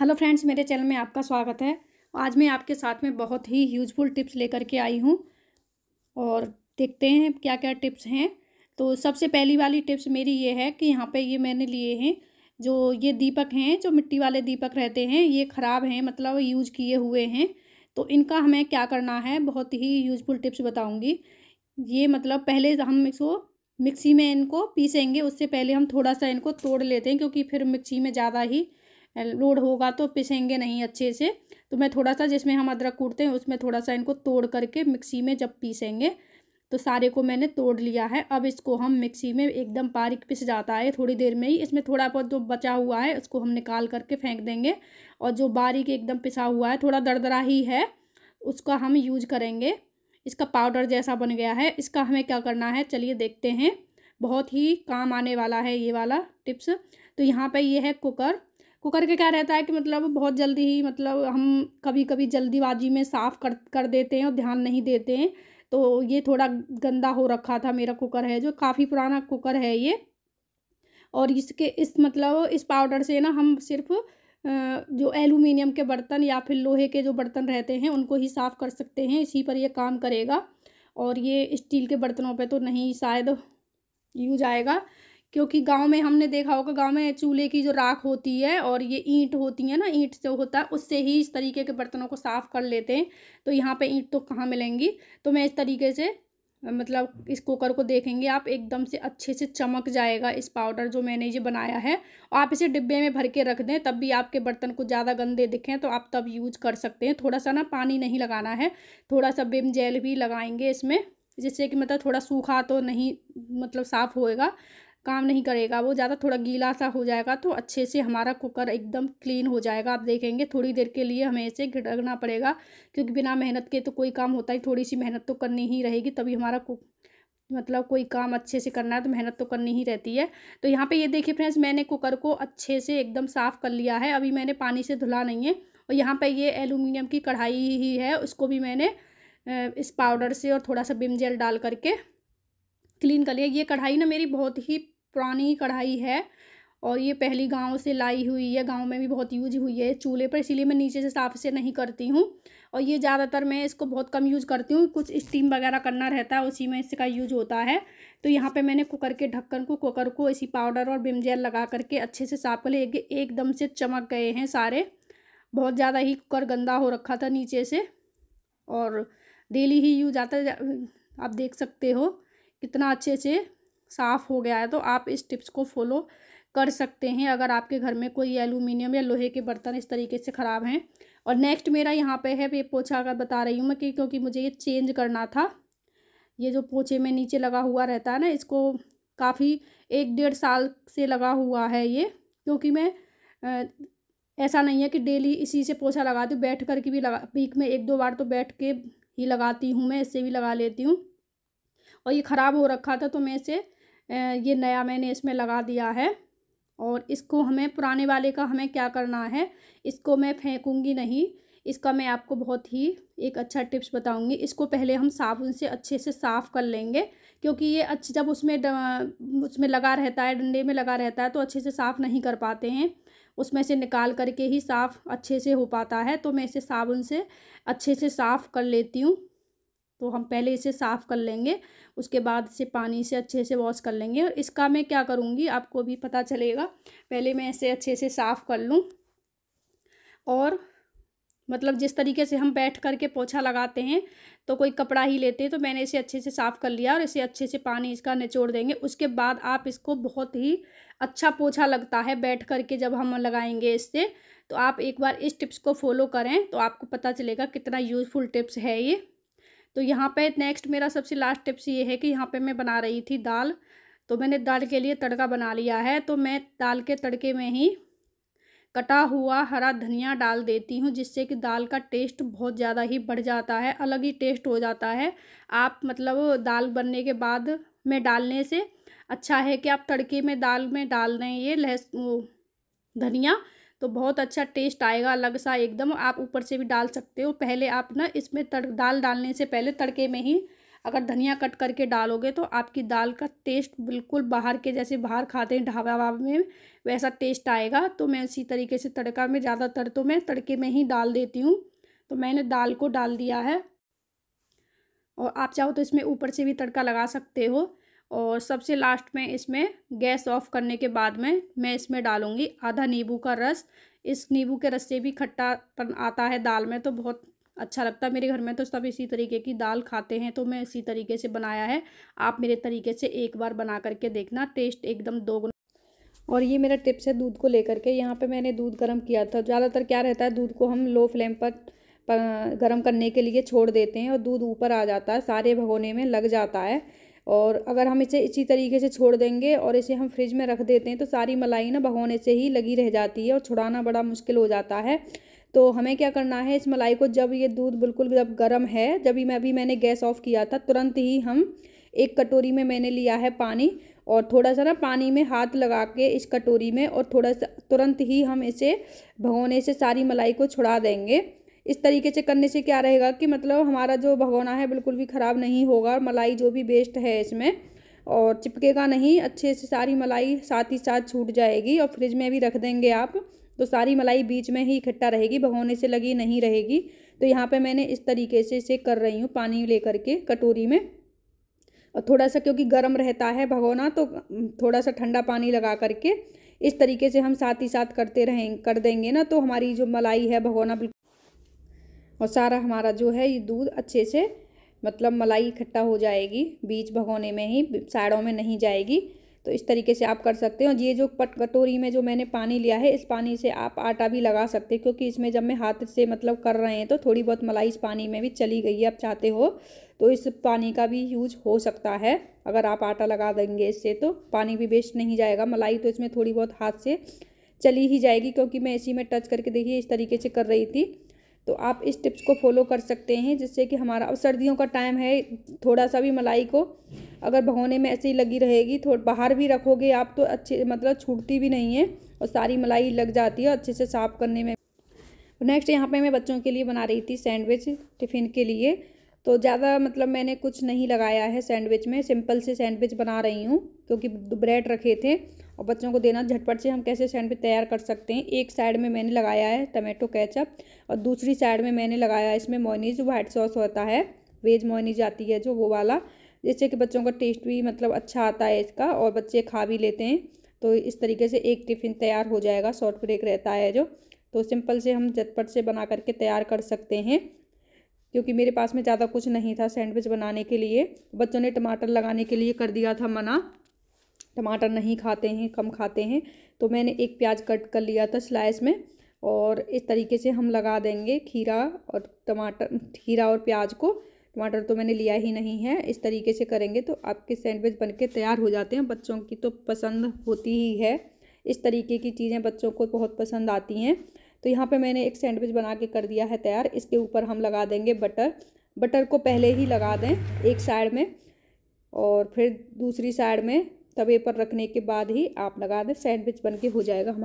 hello friends मेरे channel में आपका स्वागत है आज मैं आपके साथ में बहुत ही यूजफुल टिप्स लेकर के आई हूँ और देखते हैं क्या क्या टिप्स हैं तो सबसे पहली वाली टिप्स मेरी ये है कि यहाँ पे ये मैंने लिए हैं जो ये दीपक हैं जो मिट्टी वाले दीपक रहते हैं ये ख़राब हैं मतलब यूज किए हुए हैं तो इनका हमें क्या करना है बहुत ही यूजफुल टिप्स बताऊँगी ये मतलब पहले हम इसको मिक्सी में इनको पीसेंगे उससे पहले हम थोड़ा सा इनको तोड़ लेते हैं क्योंकि फिर मिक्सी में ज़्यादा ही लोड होगा तो पिसेंगे नहीं अच्छे से तो मैं थोड़ा सा जिसमें हम अदरक कूटते हैं उसमें थोड़ा सा इनको तोड़ करके मिक्सी में जब पीसेंगे तो सारे को मैंने तोड़ लिया है अब इसको हम मिक्सी में एकदम बारीक पिस जाता है थोड़ी देर में ही इसमें थोड़ा बहुत जो बचा हुआ है उसको हम निकाल करके फेंक देंगे और जो बारीक एकदम पिसा हुआ है थोड़ा दरदरा ही है उसका हम यूज करेंगे इसका पाउडर जैसा बन गया है इसका हमें क्या करना है चलिए देखते हैं बहुत ही काम आने वाला है ये वाला टिप्स तो यहाँ पर ये है कुकर कुकर के क्या रहता है कि मतलब बहुत जल्दी ही मतलब हम कभी कभी जल्दीबाजी में साफ़ कर कर देते हैं और ध्यान नहीं देते हैं तो ये थोड़ा गंदा हो रखा था मेरा कुकर है जो काफ़ी पुराना कुकर है ये और इसके इस मतलब इस पाउडर से ना हम सिर्फ जो एलुमिनियम के बर्तन या फिर लोहे के जो बर्तन रहते हैं उनको ही साफ़ कर सकते हैं इसी पर ये काम करेगा और ये स्टील के बर्तनों पे तो नहीं शायद यूज आएगा क्योंकि गांव में हमने देखा होगा गांव में चूल्हे की जो राख होती है और ये ईंट होती है ना ईंट जो होता है उससे ही इस तरीके के बर्तनों को साफ़ कर लेते हैं तो यहाँ पे ईंट तो कहाँ मिलेंगी तो मैं इस तरीके से मतलब इस कुकर को देखेंगे आप एकदम से अच्छे से चमक जाएगा इस पाउडर जो मैंने ये बनाया है और आप इसे डिब्बे में भर के रख दें तब भी आपके बर्तन को ज़्यादा गंदे दिखें तो आप तब यूज कर सकते हैं थोड़ा सा ना पानी नहीं लगाना है थोड़ा सा बिम जेल भी लगाएंगे इसमें जिससे कि मतलब थोड़ा सूखा तो नहीं मतलब साफ़ होएगा काम नहीं करेगा वो ज़्यादा थोड़ा गीला सा हो जाएगा तो अच्छे से हमारा कुकर एकदम क्लीन हो जाएगा आप देखेंगे थोड़ी देर के लिए हमें इसे घिटकना पड़ेगा क्योंकि बिना मेहनत के तो कोई काम होता ही थोड़ी सी मेहनत तो करनी ही रहेगी तभी हमारा कुक मतलब कोई काम अच्छे से करना है तो मेहनत तो करनी ही रहती है तो यहाँ पे ये देखिए फ्रेंड्स मैंने कुकर को अच्छे से एकदम साफ़ कर लिया है अभी मैंने पानी से धुला नहीं है और यहाँ पे ये एलुमिनियम की कढ़ाई ही है उसको भी मैंने इस पाउडर से और थोड़ा सा बिम जेल डाल करके क्लीन कर लिया ये कढ़ाई ना मेरी बहुत ही पुरानी कढ़ाई है और ये पहली गांव से लाई हुई है गांव में भी बहुत यूज हुई है चूल्हे पर इसीलिए मैं नीचे से साफ से नहीं करती हूँ और ये ज़्यादातर मैं इसको बहुत कम यूज़ करती हूँ कुछ स्टीम वगैरह करना रहता है उसी में इसका यूज होता है तो यहाँ पे मैंने कुकर के ढक्कन को कुकर को इसी पाउडर और बिम जेल लगा करके अच्छे से साफ कर लिए एकदम से चमक गए हैं सारे बहुत ज़्यादा ही कुकर गंदा हो रखा था नीचे से और डेली ही यूज आता आप देख सकते हो कितना अच्छे से साफ़ हो गया है तो आप इस टिप्स को फॉलो कर सकते हैं अगर आपके घर में कोई एलुमिनियम या लोहे के बर्तन इस तरीके से ख़राब हैं और नेक्स्ट मेरा यहाँ पे है ये पोछा का बता रही हूँ मैं कि क्योंकि मुझे ये चेंज करना था ये जो पोछे में नीचे लगा हुआ रहता है ना इसको काफ़ी एक डेढ़ साल से लगा हुआ है ये क्योंकि मैं ऐसा नहीं है कि डेली इसी से पोछा लगाती हूँ बैठ कर के भी लगा वीक में एक दो बार तो बैठ के ही लगाती हूँ मैं इससे भी लगा लेती हूँ और ये ख़राब हो रखा था तो मैं इसे ये नया मैंने इसमें लगा दिया है और इसको हमें पुराने वाले का हमें क्या करना है इसको मैं फेंकूँगी नहीं इसका मैं आपको बहुत ही एक अच्छा टिप्स बताऊंगी इसको पहले हम साबुन से अच्छे से साफ़ कर लेंगे क्योंकि ये अच्छे जब उसमें उसमें लगा रहता है डंडे में लगा रहता है तो अच्छे से साफ़ नहीं कर पाते हैं उसमें से निकाल करके ही साफ़ अच्छे से हो पाता है तो मैं इसे साबुन से अच्छे से साफ़ कर लेती हूँ तो हम पहले इसे साफ़ कर लेंगे उसके बाद से पानी से अच्छे से वॉश कर लेंगे और इसका मैं क्या करूँगी आपको भी पता चलेगा पहले मैं इसे अच्छे से साफ़ कर लूँ और मतलब जिस तरीके से हम बैठ कर के पोछा लगाते हैं तो कोई कपड़ा ही लेते हैं तो मैंने इसे अच्छे से साफ़ कर लिया और इसे अच्छे से पानी इसका निचोड़ देंगे उसके बाद आप इसको बहुत ही अच्छा पोछा लगता है बैठ कर के जब हम लगाएंगे इससे तो आप एक बार इस टिप्स को फॉलो करें तो आपको पता चलेगा कितना यूज़फुल टिप्स है ये तो यहाँ पे नेक्स्ट मेरा सबसे लास्ट टिप्स ये है कि यहाँ पे मैं बना रही थी दाल तो मैंने दाल के लिए तड़का बना लिया है तो मैं दाल के तड़के में ही कटा हुआ हरा धनिया डाल देती हूँ जिससे कि दाल का टेस्ट बहुत ज़्यादा ही बढ़ जाता है अलग ही टेस्ट हो जाता है आप मतलब दाल बनने के बाद में डालने से अच्छा है कि आप तड़के में दाल में डाल दें ये लहस धनिया तो बहुत अच्छा टेस्ट आएगा अलग सा एकदम आप ऊपर से भी डाल सकते हो पहले आप ना इसमें तड़ दाल डालने से पहले तड़के में ही अगर धनिया कट करके डालोगे तो आपकी दाल का टेस्ट बिल्कुल बाहर के जैसे बाहर खाते हैं ढाबा वाबा में वैसा टेस्ट आएगा तो मैं इसी तरीके से तड़का में ज़्यादातर तो मैं तड़के में ही डाल देती हूँ तो मैंने दाल को डाल दिया है और आप चाहो तो इसमें ऊपर से भी तड़का लगा सकते हो और सबसे लास्ट में इसमें गैस ऑफ करने के बाद में मैं इसमें डालूँगी आधा नींबू का रस इस नींबू के रस से भी खट्टापन आता है दाल में तो बहुत अच्छा लगता है मेरे घर में तो सब इसी तरीके की दाल खाते हैं तो मैं इसी तरीके से बनाया है आप मेरे तरीके से एक बार बना करके देखना टेस्ट एकदम दोगुना और ये मेरा टिप्स है दूध को लेकर के यहाँ पर मैंने दूध गर्म किया था ज़्यादातर क्या रहता है दूध को हम लो फ्लेम पर गर्म करने के लिए छोड़ देते हैं और दूध ऊपर आ जाता है सारे भगोने में लग जाता है और अगर हम इसे इसी तरीके से छोड़ देंगे और इसे हम फ्रिज में रख देते हैं तो सारी मलाई ना भगोने से ही लगी रह जाती है और छुड़ाना बड़ा मुश्किल हो जाता है तो हमें क्या करना है इस मलाई को जब ये दूध बिल्कुल जब गर्म है जब मैं अभी मैंने गैस ऑफ किया था तुरंत ही हम एक कटोरी में मैंने लिया है पानी और थोड़ा सा ना पानी में हाथ लगा के इस कटोरी में और थोड़ा सा तुरंत ही हम इसे भगोने से सारी मलाई को छुड़ा देंगे इस तरीके से करने से क्या रहेगा कि मतलब हमारा जो भगोना है बिल्कुल भी ख़राब नहीं होगा और मलाई जो भी बेस्ट है इसमें और चिपकेगा नहीं अच्छे से सारी मलाई साथ ही साथ छूट जाएगी और फ्रिज में भी रख देंगे आप तो सारी मलाई बीच में ही इकट्ठा रहेगी भगोने से लगी नहीं रहेगी तो यहाँ पर मैंने इस तरीके से इसे कर रही हूँ पानी ले के कटोरी में और थोड़ा सा क्योंकि गर्म रहता है भगोना तो थोड़ा सा ठंडा पानी लगा करके इस तरीके से हम साथ ही साथ करते रहें कर देंगे ना तो हमारी जो मलाई है भगोना बिल्कुल और सारा हमारा जो है ये दूध अच्छे से मतलब मलाई इकट्ठा हो जाएगी बीज भगोने में ही साइडों में नहीं जाएगी तो इस तरीके से आप कर सकते हैं और ये जो पट कटोरी में जो मैंने पानी लिया है इस पानी से आप आटा भी लगा सकते हैं क्योंकि इसमें जब मैं हाथ से मतलब कर रहे हैं तो थोड़ी बहुत मलाई इस पानी में भी चली गई है आप चाहते हो तो इस पानी का भी यूज हो सकता है अगर आप आटा लगा देंगे इससे तो पानी भी वेस्ट नहीं जाएगा मलाई तो इसमें थोड़ी बहुत हाथ से चली ही जाएगी क्योंकि मैं इसी में टच करके देखिए इस तरीके से कर रही थी तो आप इस टिप्स को फॉलो कर सकते हैं जिससे कि हमारा अब सर्दियों का टाइम है थोड़ा सा भी मलाई को अगर भगोने में ऐसे ही लगी रहेगी थोड़ा बाहर भी रखोगे आप तो अच्छे मतलब छूटती भी नहीं है और सारी मलाई लग जाती है अच्छे से साफ़ करने में नेक्स्ट यहाँ पे मैं बच्चों के लिए बना रही थी सैंडविच टिफ़िन के लिए तो ज़्यादा मतलब मैंने कुछ नहीं लगाया है सैंडविच में सिंपल से सैंडविच बना रही हूँ क्योंकि ब्रेड रखे थे और बच्चों को देना झटपट से हम कैसे सैंडविच तैयार कर सकते हैं एक साइड में मैंने लगाया है टमाटो कैचअप और दूसरी साइड में मैंने लगाया है इसमें मोनीज व्हाइट सॉस होता है वेज मोनीज आती है जो वो वाला जिससे कि बच्चों का टेस्ट भी मतलब अच्छा आता है इसका और बच्चे खा भी लेते हैं तो इस तरीके से एक टिफ़िन तैयार हो जाएगा शॉर्ट ब्रेक रहता है जो तो सिंपल से हम झटपट से बना करके तैयार कर सकते हैं क्योंकि मेरे पास में ज़्यादा कुछ नहीं था सैंडविच बनाने के लिए बच्चों ने टमाटर लगाने के लिए कर दिया था मना टमाटर नहीं खाते हैं कम खाते हैं तो मैंने एक प्याज कट कर लिया था स्लाइस में और इस तरीके से हम लगा देंगे खीरा और टमाटर खीरा और प्याज को टमाटर तो मैंने लिया ही नहीं है इस तरीके से करेंगे तो आपके सैंडविच बनके तैयार हो जाते हैं बच्चों की तो पसंद होती ही है इस तरीके की चीज़ें बच्चों को बहुत पसंद आती हैं तो यहाँ पे मैंने एक सैंडविच बना के कर दिया है तैयार इसके ऊपर हम लगा देंगे बटर बटर को पहले ही लगा दें एक साइड में और फिर दूसरी साइड में तवे पर रखने के बाद ही आप लगा दें सैंडविच बन के हो जाएगा